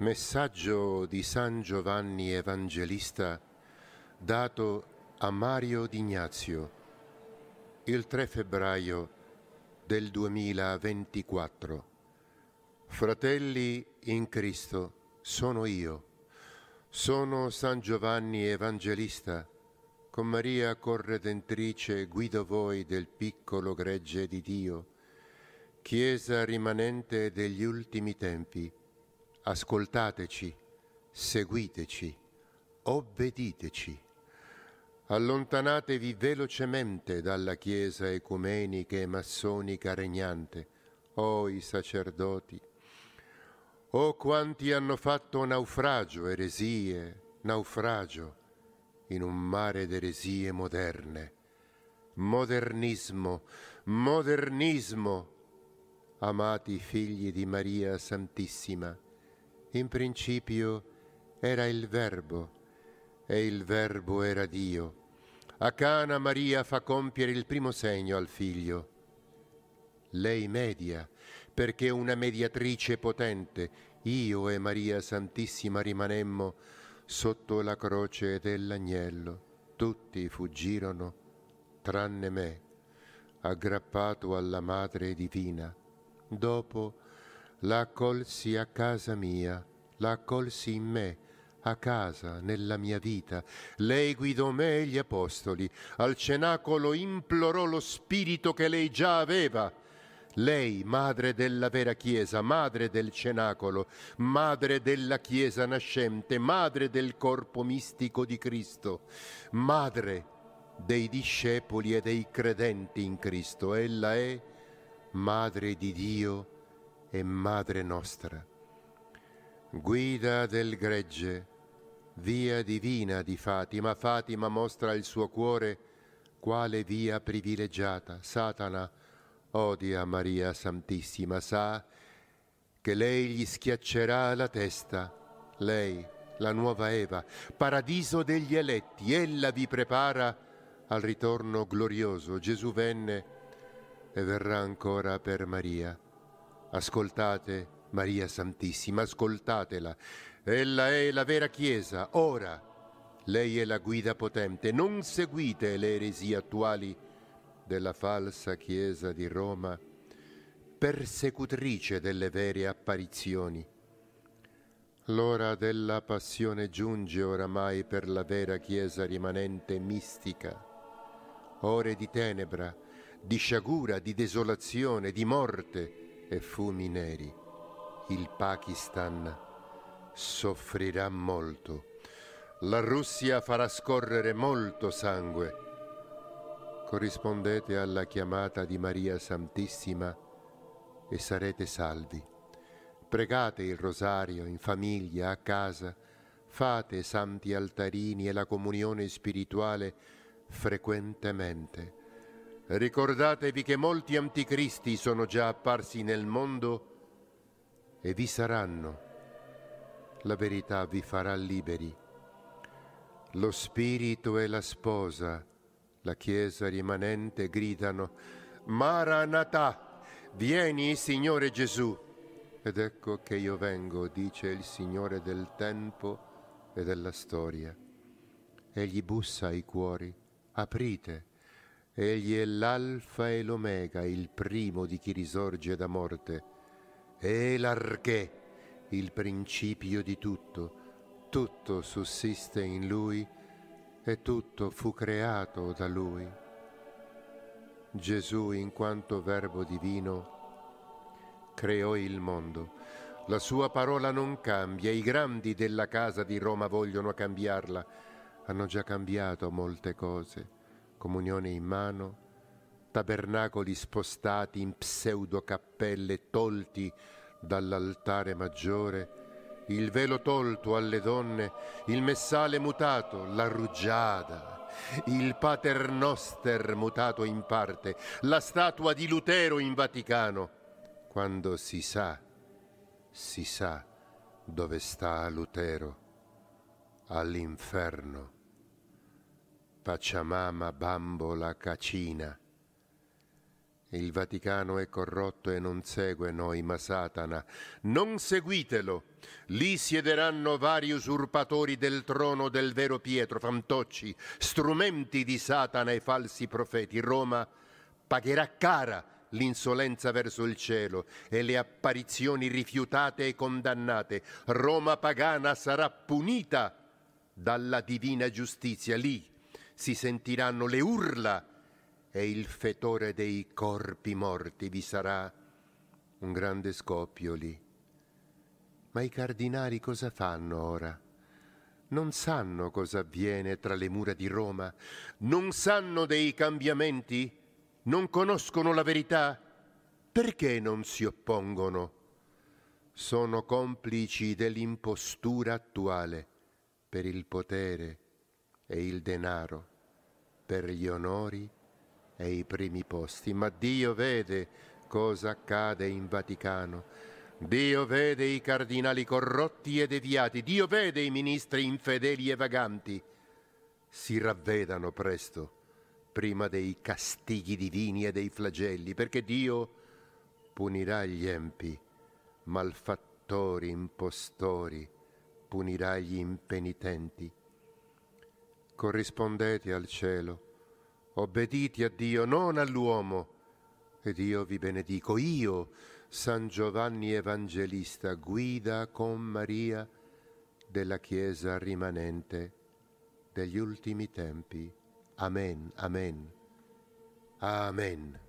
Messaggio di San Giovanni Evangelista dato a Mario D'Ignazio il 3 febbraio del 2024. Fratelli in Cristo, sono io. Sono San Giovanni Evangelista. Con Maria Corredentrice guido voi del piccolo gregge di Dio, Chiesa rimanente degli ultimi tempi ascoltateci, seguiteci, obbediteci. Allontanatevi velocemente dalla Chiesa ecumenica e massonica regnante, o oh, i sacerdoti, o oh, quanti hanno fatto naufragio, eresie, naufragio, in un mare d'eresie moderne. Modernismo, modernismo, amati figli di Maria Santissima, in principio era il Verbo, e il Verbo era Dio. A Cana Maria fa compiere il primo segno al figlio. Lei media, perché una mediatrice potente, io e Maria Santissima rimanemmo sotto la croce dell'agnello. Tutti fuggirono, tranne me, aggrappato alla Madre Divina. Dopo, la accolsi a casa mia, la accolsi in me, a casa, nella mia vita. Lei guidò me e gli apostoli. Al cenacolo implorò lo spirito che lei già aveva. Lei, madre della vera Chiesa, madre del cenacolo, madre della Chiesa nascente, madre del corpo mistico di Cristo, madre dei discepoli e dei credenti in Cristo, ella è madre di Dio e Madre nostra. Guida del gregge, via divina di Fatima, Fatima mostra il suo cuore quale via privilegiata. Satana odia Maria Santissima, sa che lei gli schiaccerà la testa, lei, la nuova Eva, paradiso degli eletti, ella vi prepara al ritorno glorioso. Gesù venne e verrà ancora per Maria. Ascoltate Maria Santissima, ascoltatela. Ella è la vera Chiesa, ora. Lei è la guida potente. Non seguite le eresie attuali della falsa Chiesa di Roma, persecutrice delle vere apparizioni. L'ora della passione giunge oramai per la vera Chiesa rimanente mistica. Ore di tenebra, di sciagura, di desolazione, di morte, e fumi neri, il Pakistan soffrirà molto. La Russia farà scorrere molto sangue. Corrispondete alla chiamata di Maria Santissima e sarete salvi. Pregate il rosario in famiglia, a casa, fate santi altarini e la comunione spirituale frequentemente Ricordatevi che molti anticristi sono già apparsi nel mondo e vi saranno. La verità vi farà liberi. Lo spirito e la sposa, la Chiesa rimanente, gridano, Maranatà, vieni Signore Gesù. Ed ecco che io vengo, dice il Signore del tempo e della storia. Egli bussa ai cuori, aprite Egli è l'alfa e l'omega, il primo di chi risorge da morte. E l'archè, il principio di tutto. Tutto sussiste in lui e tutto fu creato da lui. Gesù, in quanto verbo divino, creò il mondo. La sua parola non cambia, i grandi della casa di Roma vogliono cambiarla. Hanno già cambiato molte cose comunione in mano, tabernacoli spostati in pseudocappelle tolti dall'altare maggiore, il velo tolto alle donne, il messale mutato, la rugiada, il paternoster mutato in parte, la statua di Lutero in Vaticano, quando si sa, si sa dove sta Lutero, all'inferno. Pacciamama bambola cacina. Il Vaticano è corrotto e non segue noi, ma Satana. Non seguitelo. Lì siederanno vari usurpatori del trono del vero Pietro, fantocci, strumenti di Satana e falsi profeti. Roma pagherà cara l'insolenza verso il cielo e le apparizioni rifiutate e condannate. Roma pagana sarà punita dalla divina giustizia. Lì si sentiranno le urla e il fetore dei corpi morti vi sarà un grande scoppio lì. Ma i cardinali cosa fanno ora? Non sanno cosa avviene tra le mura di Roma, non sanno dei cambiamenti, non conoscono la verità. Perché non si oppongono? Sono complici dell'impostura attuale per il potere e il denaro per gli onori e i primi posti, ma Dio vede cosa accade in Vaticano. Dio vede i cardinali corrotti e deviati, Dio vede i ministri infedeli e vaganti. Si ravvedano presto, prima dei castighi divini e dei flagelli, perché Dio punirà gli empi, malfattori, impostori, punirà gli impenitenti corrispondete al cielo, obbedite a Dio, non all'uomo, ed io vi benedico. Io, San Giovanni Evangelista, guida con Maria della Chiesa rimanente degli ultimi tempi. Amen, amen, amen.